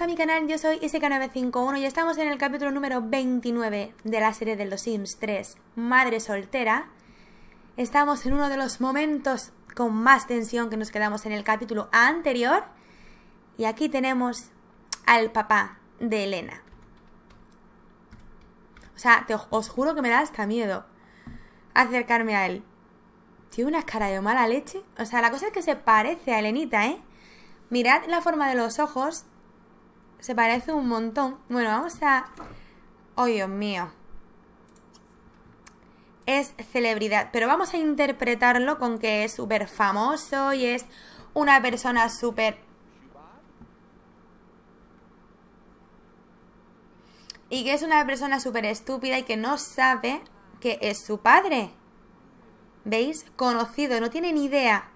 a mi canal, yo soy SK951 y estamos en el capítulo número 29 de la serie de Los Sims 3, Madre Soltera. Estamos en uno de los momentos con más tensión que nos quedamos en el capítulo anterior. Y aquí tenemos al papá de Elena. O sea, os juro que me da hasta miedo acercarme a él. Tiene una cara de mala leche. O sea, la cosa es que se parece a Elenita, ¿eh? Mirad la forma de los ojos se parece un montón. Bueno, vamos a... ¡Oh, Dios mío! Es celebridad, pero vamos a interpretarlo con que es súper famoso y es una persona súper... Y que es una persona súper estúpida y que no sabe que es su padre. ¿Veis? Conocido, no tiene ni idea.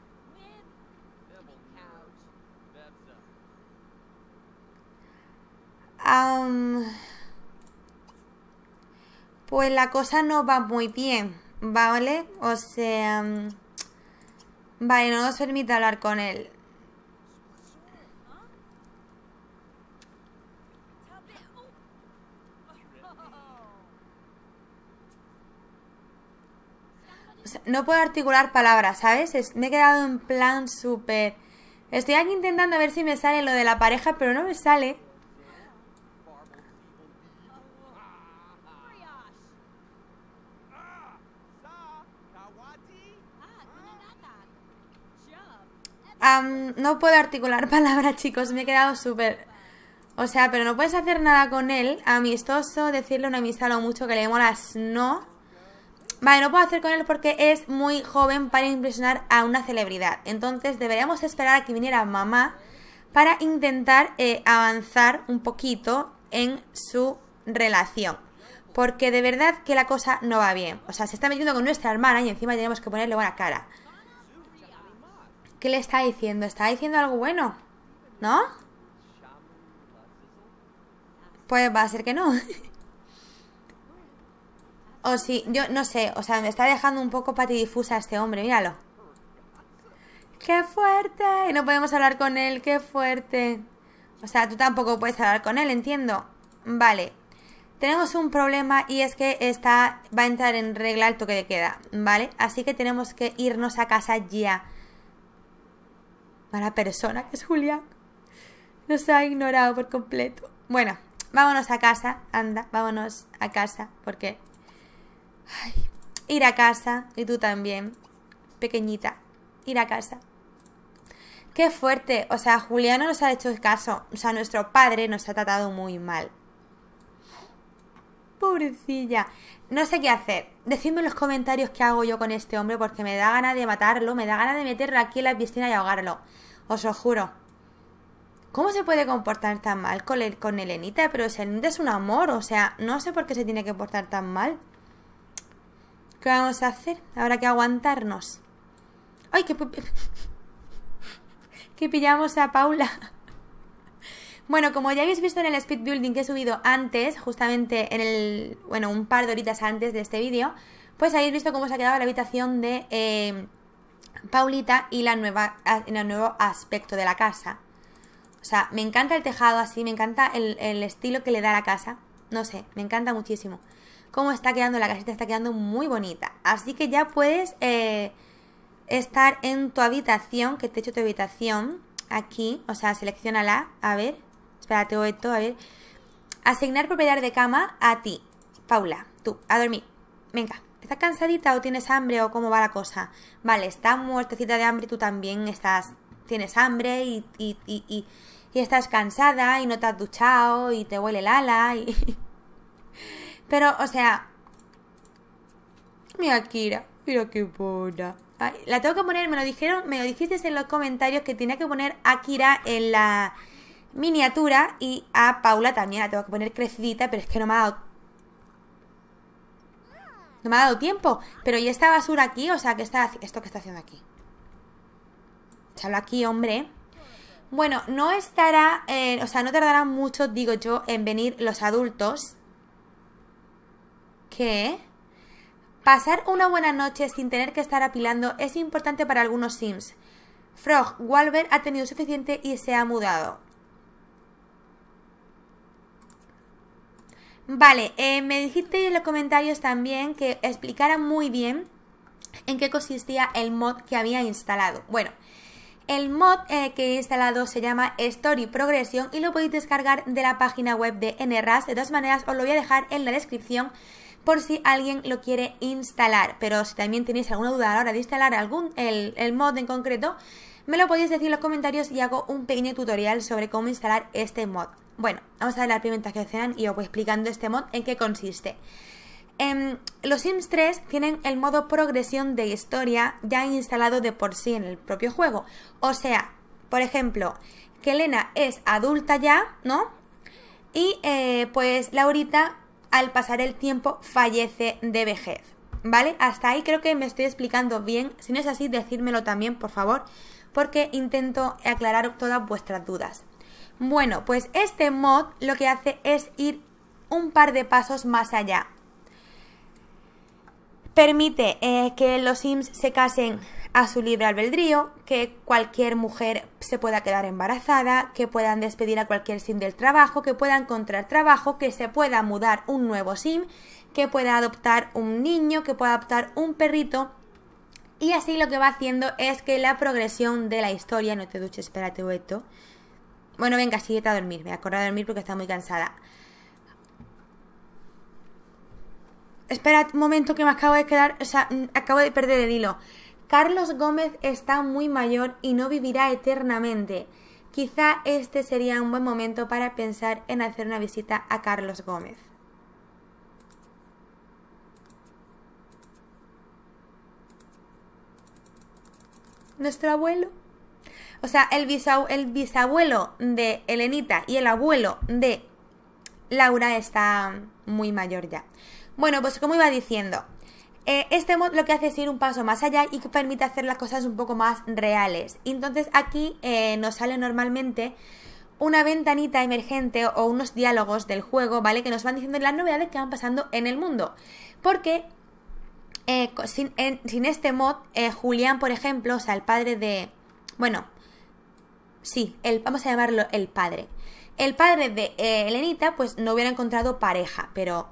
pues la cosa no va muy bien, ¿vale? O sea... Mm, vale, no nos permite hablar con él. no puedo articular palabras, ¿sabes? me he quedado en plan súper... Estoy aquí intentando ver si me sale lo de la pareja, pero no me sale. no puedo articular palabras, chicos, me he quedado súper... O sea, pero no puedes hacer nada con él, amistoso, decirle una amistad lo mucho que le molas, no. Vale, no puedo hacer con él porque es muy joven para impresionar a una celebridad. Entonces deberíamos esperar a que viniera mamá para intentar eh, avanzar un poquito en su relación. Porque de verdad que la cosa no va bien. O sea, se está metiendo con nuestra hermana y encima tenemos que ponerle buena cara. ¿Qué le está diciendo? ¿Está diciendo algo bueno? ¿No? Pues va a ser que no. o si, yo no sé, o sea, me está dejando un poco patidifusa este hombre, míralo. ¡Qué fuerte! Y no podemos hablar con él, qué fuerte. O sea, tú tampoco puedes hablar con él, entiendo. Vale. Tenemos un problema y es que esta va a entrar en regla el toque de queda, ¿vale? Así que tenemos que irnos a casa ya mala persona que es Julián. Nos ha ignorado por completo. Bueno, vámonos a casa, anda, vámonos a casa, porque... Ay, ir a casa, y tú también, pequeñita, ir a casa. Qué fuerte, o sea, Julián no nos ha hecho caso, o sea, nuestro padre nos ha tratado muy mal pobrecilla. No sé qué hacer. Decidme en los comentarios qué hago yo con este hombre porque me da ganas de matarlo, me da ganas de meterlo aquí en la piscina y ahogarlo. Os lo juro. ¿Cómo se puede comportar tan mal con, con Elenita? Pero Elenita es un amor, o sea, no sé por qué se tiene que portar tan mal. ¿Qué vamos a hacer? Habrá que aguantarnos. ¡Ay, que... que pillamos a Paula! Bueno, como ya habéis visto en el speed building que he subido antes, justamente en el, bueno, un par de horitas antes de este vídeo, pues habéis visto cómo se ha quedado la habitación de eh, Paulita y la nueva, el nuevo aspecto de la casa. O sea, me encanta el tejado así, me encanta el, estilo que le da la casa. No sé, me encanta muchísimo. Cómo está quedando la casita, está quedando muy bonita. Así que ya puedes eh, estar en tu habitación, que te he hecho tu habitación, aquí, o sea, seleccionala, a ver, Espérate voy a ver. Asignar propiedad de cama a ti, Paula, tú, a dormir. Venga, ¿estás cansadita o tienes hambre o cómo va la cosa? Vale, está muertecita de hambre, y tú también estás, tienes hambre y, estás cansada y no te has duchado y te huele el ala y... Pero, o sea... Mira, Akira, mira qué buena. La tengo que poner, me lo dijeron, me lo dijisteis en los comentarios que tenía que poner Akira en la miniatura y a Paula también la tengo que poner crecidita, pero es que no me ha dado... No me ha dado tiempo. Pero ¿y esta basura aquí? O sea, ¿qué está, ¿esto que está haciendo aquí? Echalo aquí, hombre. Bueno, no estará... o sea, no tardará mucho, digo yo, en venir los adultos. ¿Qué? Pasar una buena noche sin tener que estar apilando es importante para algunos sims. Frog Walbert ha tenido suficiente y se ha mudado. Vale, eh, me dijiste en los comentarios también que explicara muy bien en qué consistía el mod que había instalado. Bueno, el mod eh, que he instalado se llama Story Progression y lo podéis descargar de la página web de NRAS. De todas maneras, os lo voy a dejar en la descripción por si alguien lo quiere instalar. Pero si también tenéis alguna duda a la hora de instalar algún, el, el mod en concreto, me lo podéis decir en los comentarios y hago un pequeño tutorial sobre cómo instalar este mod. Bueno, vamos a ver las preguntas que sean y os voy explicando este mod en qué consiste. En em, los Sims 3 tienen el modo progresión de historia ya instalado de por sí en el propio juego. O sea, por ejemplo, que Elena es adulta ya, ¿no? Y eh, pues Laurita, al pasar el tiempo, fallece de vejez. ¿Vale? Hasta ahí creo que me estoy explicando bien. Si no es así, decírmelo también, por favor, porque intento aclarar todas vuestras dudas. Bueno, pues este mod lo que hace es ir un par de pasos más allá. Permite eh, que los sims se casen a su libre albedrío, que cualquier mujer se pueda quedar embarazada, que puedan despedir a cualquier sim del trabajo, que pueda encontrar trabajo, que se pueda mudar un nuevo sim, que pueda adoptar un niño, que pueda adoptar un perrito. Y así lo que va haciendo es que la progresión de la historia, no te duches, espérate, bueno, venga, síguete a dormir. Me acordé de dormir porque está muy cansada. Espera un momento que me acabo de quedar. O sea, mm, acabo de perder el hilo. Carlos Gómez está muy mayor y no vivirá eternamente. Quizá este sería un buen momento para pensar en hacer una visita a Carlos Gómez. Nuestro abuelo. O sea, el, bisabuelo de Elenita y el abuelo de Laura está muy mayor ya. Bueno, pues como iba diciendo, eh, este mod lo que hace es ir un paso más allá y que permite hacer las cosas un poco más reales. Entonces aquí eh, nos sale normalmente una ventanita emergente o unos diálogos del juego, ¿vale? Que nos van diciendo las novedades que van pasando en el mundo. Porque eh, sin, sin, este mod, Julián, por ejemplo, o sea, el padre de... Bueno, sí, vamos a llamarlo el padre. El padre de eh, Elenita pues no hubiera encontrado pareja, pero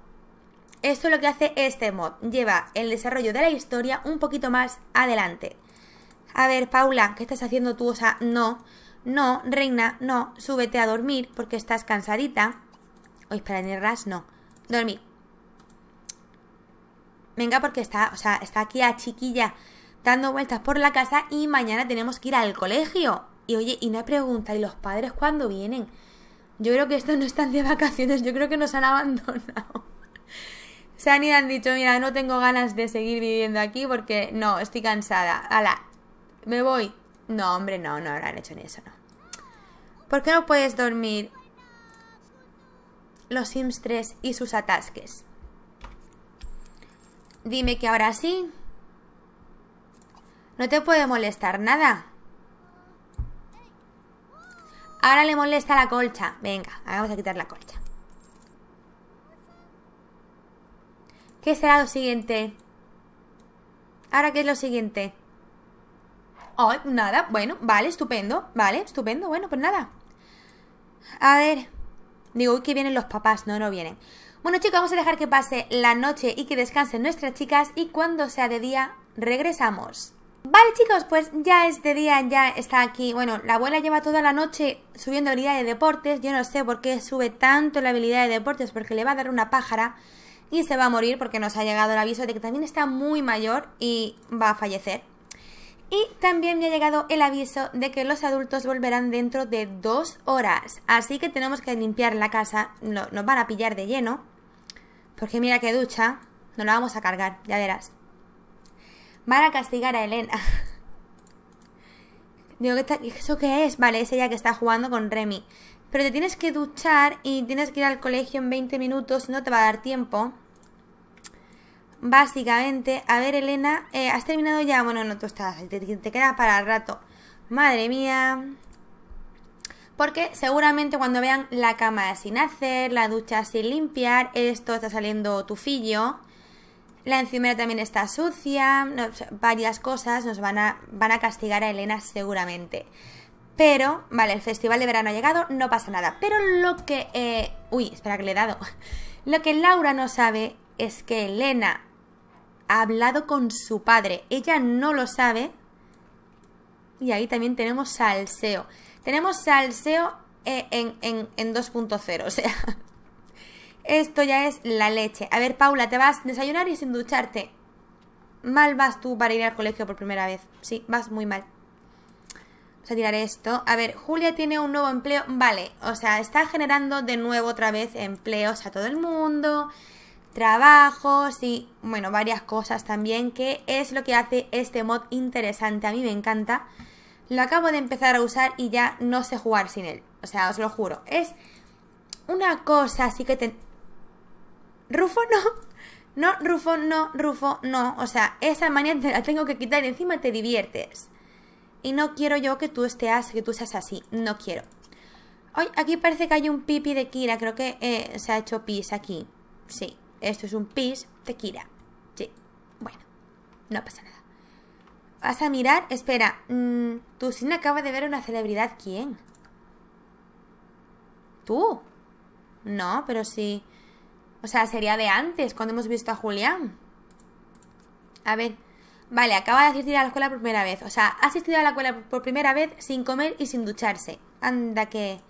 esto es lo que hace este mod, lleva el desarrollo de la historia un poquito más adelante. A ver, Paula, ¿qué estás haciendo tú? O sea, no, no, reina, no, súbete a dormir porque estás cansadita. Hoy para en ras, no. Dormir. Venga, porque está, o sea, está aquí a chiquilla dando vueltas por la casa y mañana tenemos que ir al colegio. Y oye, y una pregunta, ¿y los padres cuándo vienen? Yo creo que estos no están de vacaciones, yo creo que nos han abandonado. Se han ido han dicho, mira, no tengo ganas de seguir viviendo aquí porque no, estoy cansada. ¡Hala! me voy. No, hombre, no, no han hecho en eso, no. ¿Por qué no puedes dormir? Los Sims y sus atasques. Dime que ahora sí. No te puede molestar nada. Ahora le molesta la colcha. Venga, vamos a quitar la colcha. ¿Qué será lo siguiente? ¿Ahora qué es lo siguiente? Oh, nada, bueno, vale, estupendo, vale, estupendo, bueno, pues nada. A ver, digo, uy, que vienen los papás, no, no vienen. Bueno, chicos, vamos a dejar que pase la noche y que descansen nuestras chicas y cuando sea de día, regresamos. Vale chicos, pues ya este día ya está aquí. Bueno, la abuela lleva toda la noche subiendo habilidad de deportes. Yo no sé por qué sube tanto la habilidad de deportes, porque le va a dar una pájara y se va a morir porque nos ha llegado el aviso de que también está muy mayor y va a fallecer. Y también me ha llegado el aviso de que los adultos volverán dentro de dos horas. Así que tenemos que limpiar la casa. nos van a pillar de lleno. Porque mira qué ducha. No la vamos a cargar, ya verás. Van a castigar a Elena. Digo, ¿qué ¿eso qué es? Vale, es ella que está jugando con Remy. Pero te tienes que duchar y tienes que ir al colegio en 20 minutos, no te va a dar tiempo. Básicamente, a ver Elena, eh, ¿has terminado ya? Bueno, no, tú estás, te, te quedas para el rato. Madre mía. Porque seguramente cuando vean la cama sin hacer, la ducha sin limpiar, esto está saliendo tufillo. fillo, la encimera también está sucia, varias cosas nos van a, van a castigar a Elena seguramente. Pero, vale, el festival de verano ha llegado, no pasa nada. Pero lo que... Eh, uy, espera que le he dado. Lo que Laura no sabe es que Elena ha hablado con su padre. Ella no lo sabe. Y ahí también tenemos salseo. Tenemos salseo eh, en, en 2.0, o sea, esto ya es la leche. A ver, Paula, te vas a desayunar y sin ducharte. Mal vas tú para ir al colegio por primera vez. Sí, vas muy mal. Vamos a tirar esto. A ver, Julia tiene un nuevo empleo. Vale, o sea, está generando de nuevo otra vez empleos a todo el mundo, trabajos y, bueno, varias cosas también, que es lo que hace este mod interesante. A mí me encanta. Lo acabo de empezar a usar y ya no sé jugar sin él. O sea, os lo juro. Es una cosa así que te Rufo no. No, Rufo, no, Rufo, no. O sea, esa manía te la tengo que quitar y encima te diviertes. Y no quiero yo que tú estés, que tú seas así. No quiero. Hoy aquí parece que hay un pipi de Kira. Creo que eh, se ha hecho pis aquí. Sí, esto es un pis de Kira. Sí, bueno, no pasa nada. Vas a mirar, espera. Mm, tú tu sin acaba de ver una celebridad. ¿Quién? ¿Tú? No, pero sí. O sea, sería de antes, cuando hemos visto a Julián. A ver. Vale, acaba de asistir a la escuela por primera vez. O sea, ha asistido a la escuela por primera vez sin comer y sin ducharse. Anda que...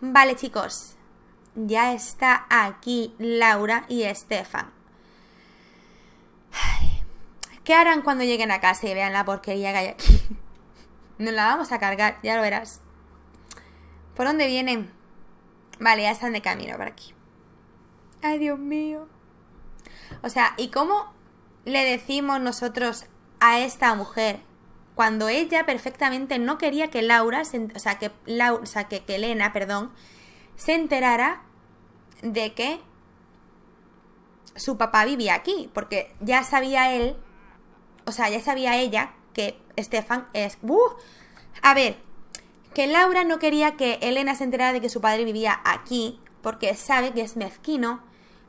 Vale, chicos. Ya está aquí Laura y Estefan. ¿Qué harán cuando lleguen a casa y vean la porquería que hay aquí? Nos la vamos a cargar, ya lo verás. ¿Por dónde vienen? Vale, ya están de camino por aquí. Ay, Dios mío. O sea, ¿y cómo le decimos nosotros a esta mujer cuando ella perfectamente no quería que Laura, o sea, que, Laura, que, Elena, perdón, se enterara de que su papá vivía aquí, porque ya sabía él, o sea, ya sabía ella que Estefan es... a ver, que Laura no quería que Elena se enterara de que su padre vivía aquí, porque sabe que es mezquino,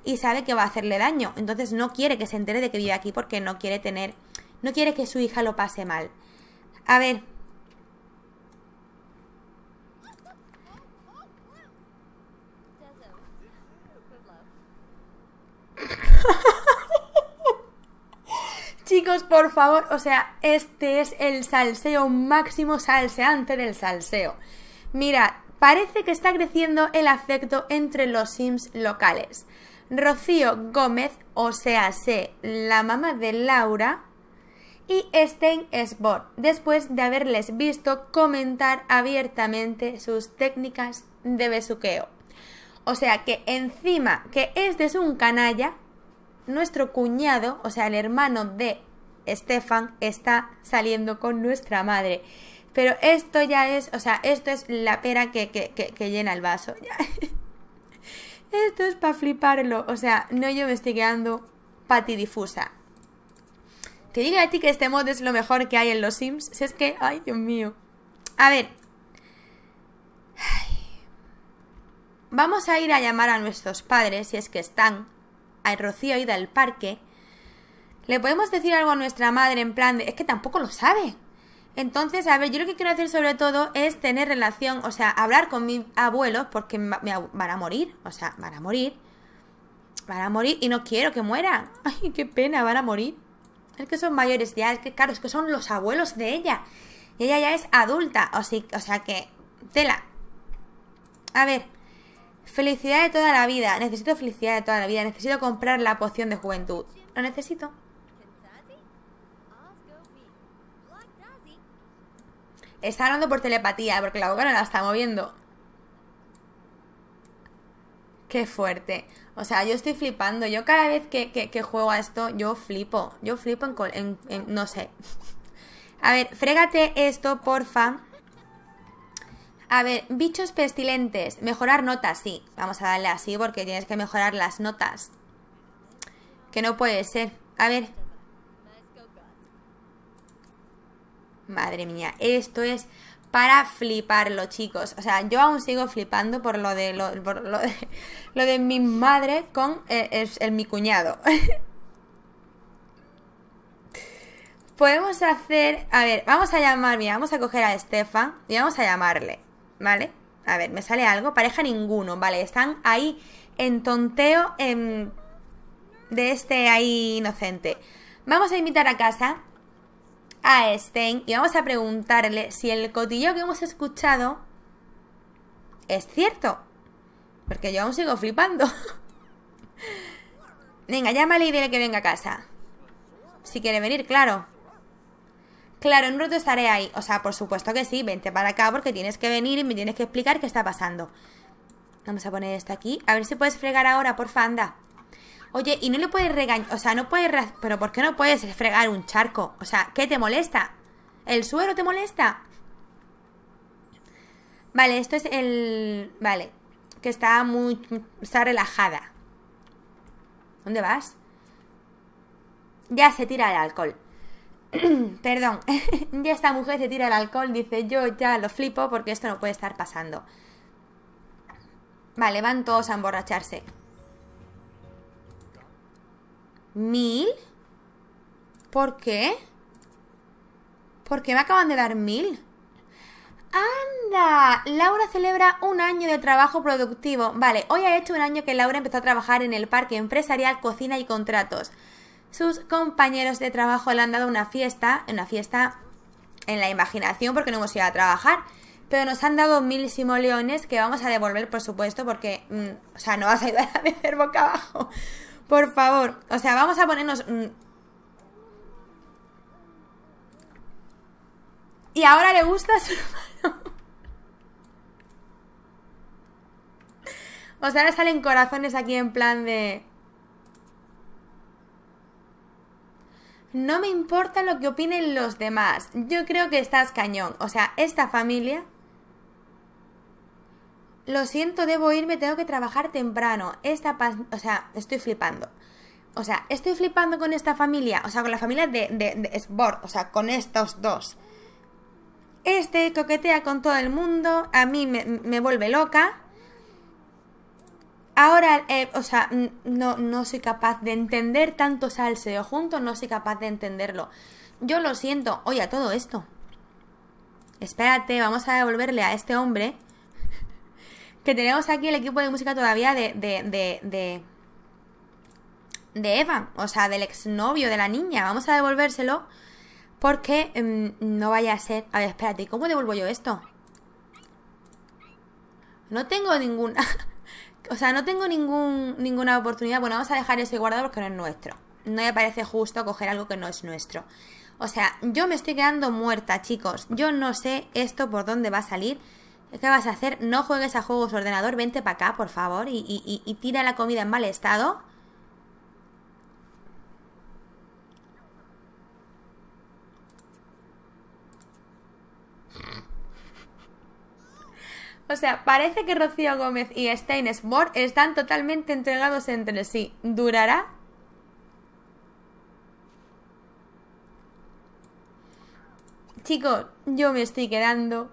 y sabe que va a hacerle daño. Entonces no quiere que se entere de que vive aquí porque no quiere tener, no quiere que su hija lo pase mal. A ver. Chicos, por favor, o sea, este es el salseo máximo salseante del salseo. Mira, parece que está creciendo el afecto entre los Sims locales. Rocío Gómez, o sea, sé, la mamá de Laura, y Stein sport después de haberles visto comentar abiertamente sus técnicas de besuqueo. O sea que encima que este es un canalla, nuestro cuñado, o sea, el hermano de Stefan, está saliendo con nuestra madre. Pero esto ya es, o sea, esto es la pera que, que, que llena el vaso. Esto es para fliparlo. O sea, no yo me estoy quedando patidifusa. Que diga a ti que este mod es lo mejor que hay en los Sims. Si es que... Ay, Dios mío. A ver. Vamos a ir a llamar a nuestros padres, si es que están. Hay Rocío y al parque. Le podemos decir algo a nuestra madre en plan de... Es que tampoco lo sabe. Entonces, a ver, yo lo que quiero hacer sobre todo es tener relación, o sea, hablar con mis abuelos porque me van a morir, o sea, van a morir, van a morir y no quiero que mueran. Ay, qué pena, van a morir. Es que son mayores ya, es que claro, es que son los abuelos de ella. Y ella ya es adulta, o, o sea que, tela. A ver, felicidad de toda la vida, necesito felicidad de toda la vida, necesito comprar la poción de juventud. Lo necesito. Está hablando por telepatía, porque la boca no la está moviendo. Qué fuerte. O sea, yo estoy flipando. Yo cada vez que, juego a esto, yo flipo. Yo flipo en, en, No sé. A ver, frégate esto, porfa. A ver, bichos pestilentes. Mejorar notas, sí. Vamos a darle así porque tienes que mejorar las notas. Que no puede ser. A ver, Madre mía, esto es para fliparlo, chicos. O sea, yo aún sigo flipando por lo de, lo, de, mi madre con eh, el, mi cuñado. Podemos hacer, a ver, vamos a llamar, mira, vamos a coger a Estefan y vamos a llamarle, ¿vale? A ver, me sale algo, pareja ninguno, ¿vale? Están ahí en tonteo em, de este ahí inocente. Vamos a invitar a casa a Stein y vamos a preguntarle si el cotillo que hemos escuchado es cierto. Porque yo aún sigo flipando. venga, llámale y dile que venga a casa. Si quiere venir, claro. Claro, en un rato estaré ahí. O sea, por supuesto que sí, vente para acá porque tienes que venir y me tienes que explicar qué está pasando. Vamos a poner esto aquí. A ver si puedes fregar ahora, porfa, anda. Oye, y no le puedes regañar, o sea, no puedes, pero ¿por qué no puedes fregar un charco? O sea, ¿qué te molesta? ¿El suelo te molesta? Vale, esto es el... Vale, que está muy... está relajada. ¿Dónde vas? Ya se tira el alcohol. Perdón, ya esta mujer se tira el alcohol, dice yo ya lo flipo porque esto no puede estar pasando. Vale, van todos a emborracharse mil. ¿Por qué? ¿Por qué me acaban de dar mil? ¡Anda! Laura celebra un año de trabajo productivo. Vale, hoy ha hecho un año que Laura empezó a trabajar en el parque empresarial Cocina y Contratos. Sus compañeros de trabajo le han dado una fiesta, una fiesta en la imaginación porque no hemos ido a trabajar, pero nos han dado mil simoleones que vamos a devolver, por supuesto, porque, mm, o sea, no vas a ir a meter boca abajo por favor. O sea, vamos a ponernos... Mm. Y ahora le gusta su hermano. O sea, ahora salen corazones aquí en plan de... No me importa lo que opinen los demás. Yo creo que estás cañón. O sea, esta familia lo siento, debo irme, tengo que trabajar temprano. Esta o sea, estoy flipando. O sea, estoy flipando con esta familia, o sea, con la familia de, de, o sea, con estos dos. Este coquetea con todo el mundo, a mí me, vuelve loca. Ahora, eh, o sea, no, no soy capaz de entender tanto salseo Junto no soy capaz de entenderlo. Yo lo siento, oye, todo esto. Espérate, vamos a devolverle a este hombre que tenemos aquí el equipo de música todavía de, de, de, de o sea, del exnovio de la niña. Vamos a devolvérselo porque em, no vaya a ser... A ver, espérate, ¿cómo devuelvo yo esto? No tengo ninguna... o sea, no tengo ningún, ninguna oportunidad. Bueno, vamos a dejar ese guardado porque no es nuestro. No me parece justo coger algo que no es nuestro. O sea, yo me estoy quedando muerta, chicos. Yo no sé esto por dónde va a salir. ¿Qué vas a hacer? No juegues a juegos ordenador, vente para acá, por favor, y, tira la comida en mal estado. O sea, parece que Rocío Gómez y Stein sport están totalmente entregados entre sí. ¿Durará? Chicos, yo me estoy quedando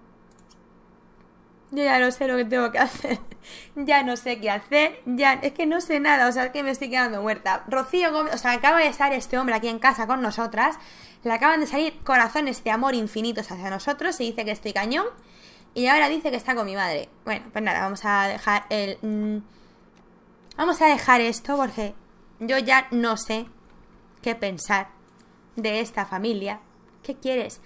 yo ya no sé lo que tengo que hacer, ya no sé qué hacer, ya es que no sé nada, o sea, es que me estoy quedando muerta. Rocío o sea, acaba de estar este hombre aquí en casa con nosotras, le acaban de salir corazones de amor infinitos hacia nosotros y dice que estoy cañón y ahora dice que está con mi madre. Bueno, pues nada, vamos a dejar el... Mm, vamos a dejar esto porque yo ya no sé qué pensar de esta familia. ¿Qué quieres?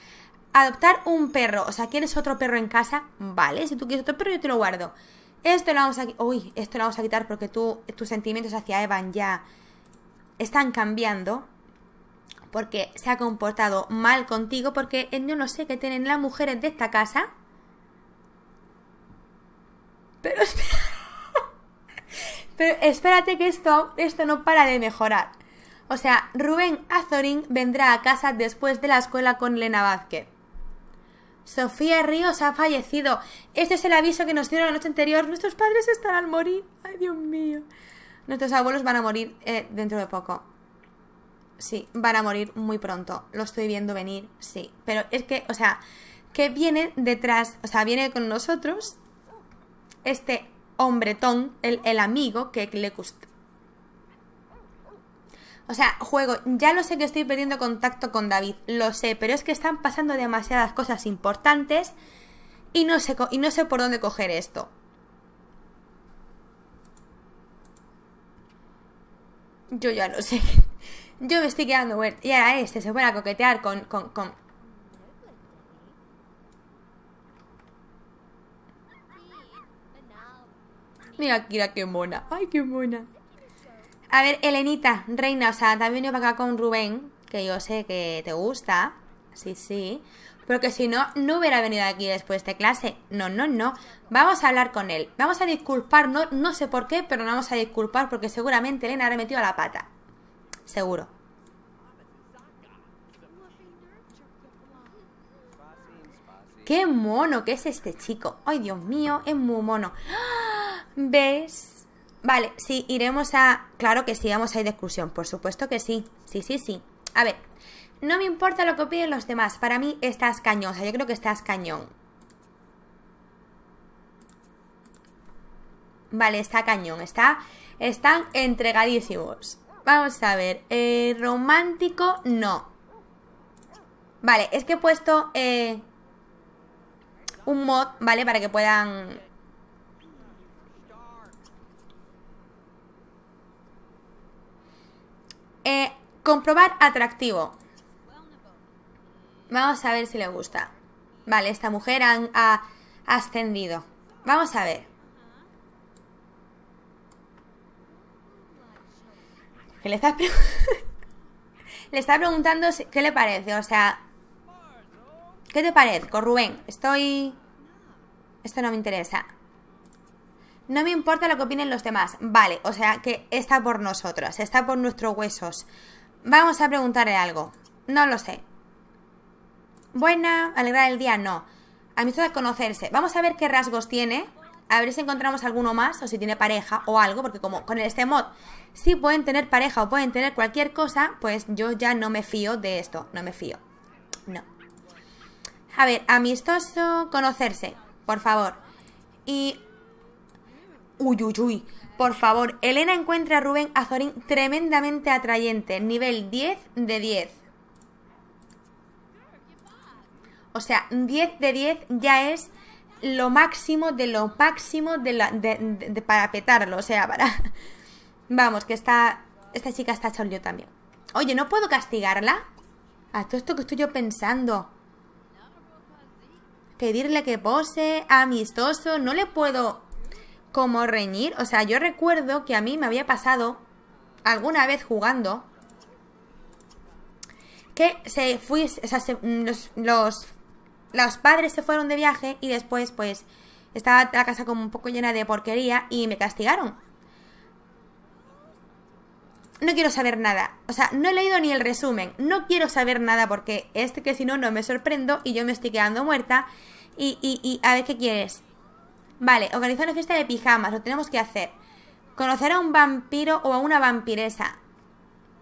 adoptar un perro, o sea, ¿quieres otro perro en casa? Vale, si tú quieres otro perro yo te lo guardo. Esto lo vamos a, esto vamos a quitar porque tú, tus sentimientos hacia Evan ya están cambiando porque se ha comportado mal contigo, porque yo no sé qué tienen las mujeres de esta casa. Pero, pero espérate que esto, esto no para de mejorar. O sea, Rubén Azorín vendrá a casa después de la escuela con Lena Vázquez. Sofía Ríos ha fallecido. Este es el aviso que nos dieron la noche anterior. Nuestros padres están al morir. Ay, Dios mío. Nuestros abuelos van a morir eh, dentro de poco. Sí, van a morir muy pronto. Lo estoy viendo venir, sí. Pero es que, o sea, que viene detrás, o sea, viene con nosotros este hombretón, el, el amigo que le, gusta. O sea, juego, ya lo sé que estoy perdiendo contacto con David, lo sé, pero es que están pasando demasiadas cosas importantes y no sé, y no sé por dónde coger esto. Yo ya lo sé. Yo me estoy quedando muerta. Y ahora este se pone a coquetear con, con, con... Mira, mira qué mona. Ay, qué mona. A ver, Elenita, reina, o sea, también yo acá con Rubén, que yo sé que te gusta. Sí, sí. Porque si no, no hubiera venido aquí después de clase. No, no, no. Vamos a hablar con él. Vamos a disculpar, no, no sé por qué, pero no vamos a disculpar porque seguramente Elena ha metido a la pata. Seguro. ¡Qué mono que es este chico! ¡Ay, Dios mío! Es muy mono. ¡Ah! ¿Ves? Vale, sí, iremos a... Claro que sí, vamos a ir de excursión, por supuesto que sí. Sí, sí, sí. A ver, no me importa lo que piden los demás, para mí estás cañón, yo creo que estás cañón. Vale, está cañón, está... Están entregadísimos. Vamos a ver, eh, romántico, no. Vale, es que he puesto eh, un mod, ¿vale? Para que puedan Eh, comprobar atractivo. Vamos a ver si le gusta. Vale, esta mujer ha, ascendido. Vamos a ver. le está preguntando si, qué le parece, o sea... ¿Qué te con Rubén? Estoy... Esto no me interesa no me importa lo que opinen los demás. Vale, o sea que está por nosotros. está por nuestros huesos. Vamos a preguntarle algo. No lo sé. Buena, alegrar el día, no. Amistoso conocerse. Vamos a ver qué rasgos tiene. A ver si encontramos alguno más o si tiene pareja o algo, porque como con este mod si pueden tener pareja o pueden tener cualquier cosa, pues yo ya no me fío de esto, no me fío. No. A ver, amistoso, conocerse, por favor. Y Uy, uy, uy. Por favor, Elena encuentra a Rubén Azorín tremendamente atrayente. Nivel 10 de 10. O sea, 10 de 10 ya es lo máximo de lo máximo de, para petarlo. O sea, para... Vamos, que está... Esta chica está yo también. Oye, ¿no puedo castigarla? A todo esto que estoy yo pensando. Pedirle que pose, amistoso, no le puedo como reñir. O sea, yo recuerdo que a mí me había pasado alguna vez jugando que se fui, o sea, mm, los, los, padres se fueron de viaje y después pues estaba la casa como un poco llena de porquería y me castigaron. No quiero saber nada. O sea, no he leído ni el resumen. No quiero saber nada porque este que si no, no me sorprendo y yo me estoy quedando muerta. Y, y, y a ver qué quieres. Vale, organizar una fiesta de pijamas, lo tenemos que hacer. Conocer a un vampiro o a una vampiresa.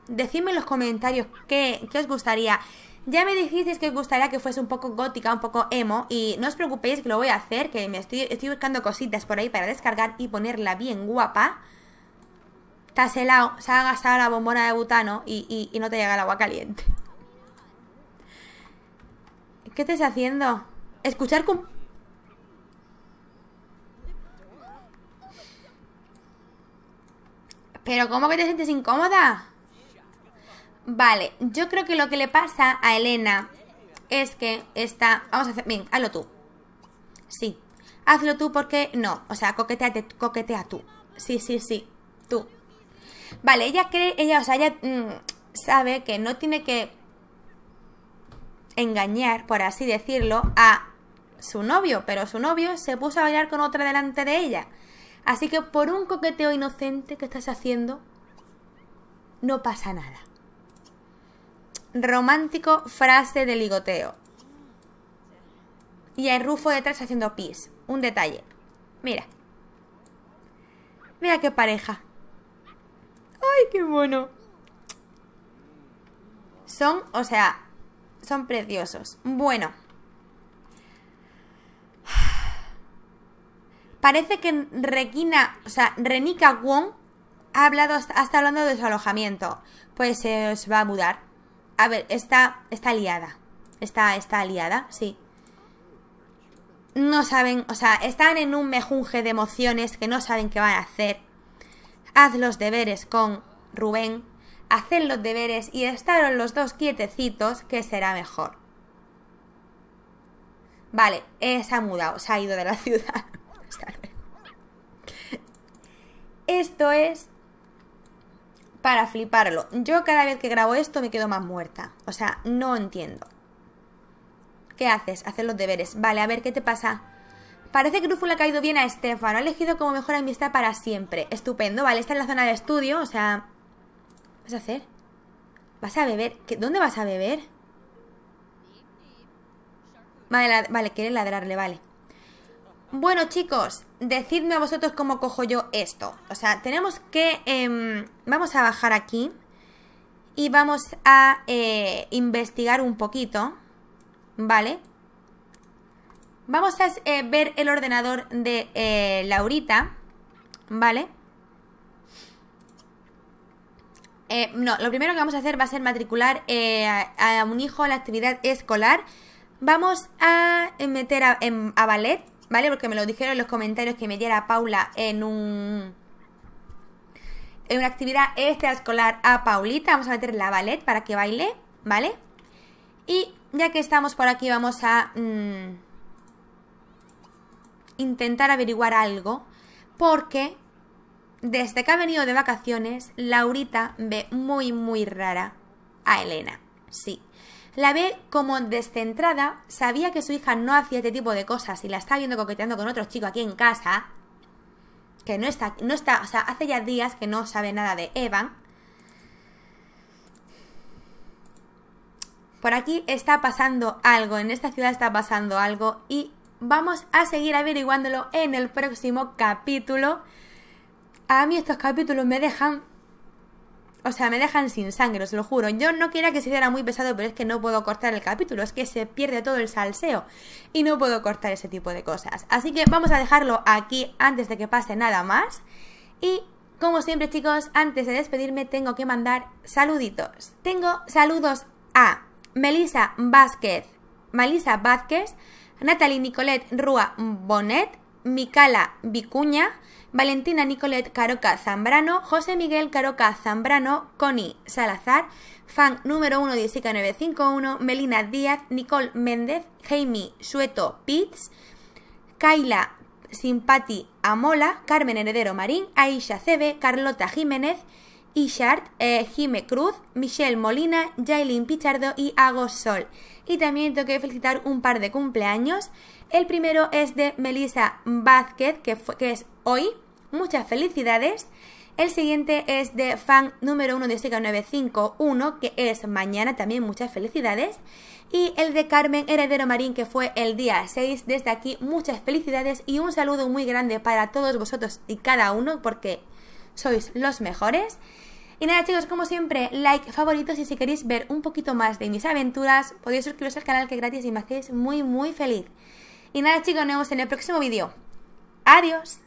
Decidme en los comentarios qué, qué os gustaría. Ya me dijisteis que os gustaría que fuese un poco gótica, un poco emo, y no os preocupéis que lo voy a hacer, que me estoy, estoy buscando cositas por ahí para descargar y ponerla bien guapa. helado, se ha gastado la bombona de butano y, y, y no te llega el agua caliente. ¿Qué estás haciendo? Escuchar con ¿Pero cómo que te sientes incómoda? Vale, yo creo que lo que le pasa a Elena es que está... Vamos a hacer... Bien, hazlo tú. Sí. Hazlo tú porque... No, o sea, coqueteate, coquetea tú. Sí, sí, sí. Tú. Vale, ella cree... Ella, o sea, ella mm, sabe que no tiene que engañar, por así decirlo, a su novio, pero su novio se puso a bailar con otra delante de ella. Así que por un coqueteo inocente que estás haciendo, no pasa nada. Romántico frase de ligoteo. Y hay Rufo detrás haciendo pis. Un detalle. Mira. Mira qué pareja. ¡Ay, qué bueno! Son, o sea, son preciosos. Bueno. parece que Requina, o sea, Renika Wong ha hablado, hasta hablando de su alojamiento. Pues se se va a mudar. A ver, está, está liada. Está, está liada, sí. No saben, o sea, están en un mejunje de emociones que no saben qué van a hacer. Haz los deberes con Rubén. hacen los deberes y estaros los dos quietecitos que será mejor. Vale, eh, se ha mudado, se ha ido de la ciudad. Esto es para fliparlo. Yo cada vez que grabo esto me quedo más muerta. O sea, no entiendo. ¿Qué haces? Hacer los deberes. Vale, a ver, ¿qué te pasa? Parece que le ha caído bien a Estefano. Ha elegido como mejor amistad para siempre. Estupendo. Vale, está en la zona de estudio. O sea... ¿Vas a hacer? ¿Vas a beber? ¿Dónde vas a beber? Vale, vale, quiere ladrarle, vale. Bueno chicos, decidme a vosotros cómo cojo yo esto. O sea, tenemos que... Em, vamos a bajar aquí y vamos a eh, investigar un poquito, ¿vale? Vamos a eh, ver el ordenador de eh, Laurita, ¿vale? no, lo primero que vamos a hacer va a ser matricular a, un hijo a la actividad escolar. Vamos a meter a, em, a ballet ¿vale? Porque me lo dijeron en los comentarios que me diera Paula en un... En una actividad extraescolar a Paulita. Vamos a meter la ballet para que baile, ¿vale? Y ya que estamos por aquí vamos a... Mm, intentar averiguar algo. Porque desde que ha venido de vacaciones, Laurita ve muy, muy rara a Elena. Sí, la ve como descentrada, sabía que su hija no hacía este tipo de cosas y la está viendo coqueteando con otro chico aquí en casa, que no está, no está, o sea, hace ya días que no sabe nada de Evan. Por aquí está pasando algo, en esta ciudad está pasando algo y vamos a seguir averiguándolo en el próximo capítulo. A mí estos capítulos me dejan o sea, me dejan sin sangre, os lo juro. Yo no quería que se hiciera muy pesado, pero es que no puedo cortar el capítulo. Es que se pierde todo el salseo. Y no puedo cortar ese tipo de cosas. Así que vamos a dejarlo aquí antes de que pase nada más. Y como siempre, chicos, antes de despedirme tengo que mandar saluditos. Tengo saludos a Melisa Vázquez, Melisa Vázquez, Natalie Nicolet Rúa Bonet, Micala Vicuña, Valentina Nicolet Caroca Zambrano, José Miguel Caroca Zambrano, Connie Salazar, fan número 1 Melina Díaz, Nicole Méndez, Jaime Sueto Pitts, Kaila Simpati Amola, Carmen Heredero Marín, Aisha Cebe, Carlota Jiménez, Ishart, eh, Cruz, Michelle Molina, Jailin Pichardo y Agos Sol. Y también tengo que felicitar un par de cumpleaños. El primero es de Melissa Vázquez, que, fue, que es hoy. Muchas felicidades. El siguiente es de fan número 1 de siga 951, que es mañana, también muchas felicidades. Y el de Carmen Heredero Marín, que fue el día 6. Desde aquí, muchas felicidades y un saludo muy grande para todos vosotros y cada uno, porque sois los mejores. Y nada chicos, como siempre, like, favoritos y si queréis ver un poquito más de mis aventuras, podéis suscribiros al canal que es gratis y me hacéis muy muy feliz. Y nada chicos, nos vemos en el próximo vídeo. Adiós.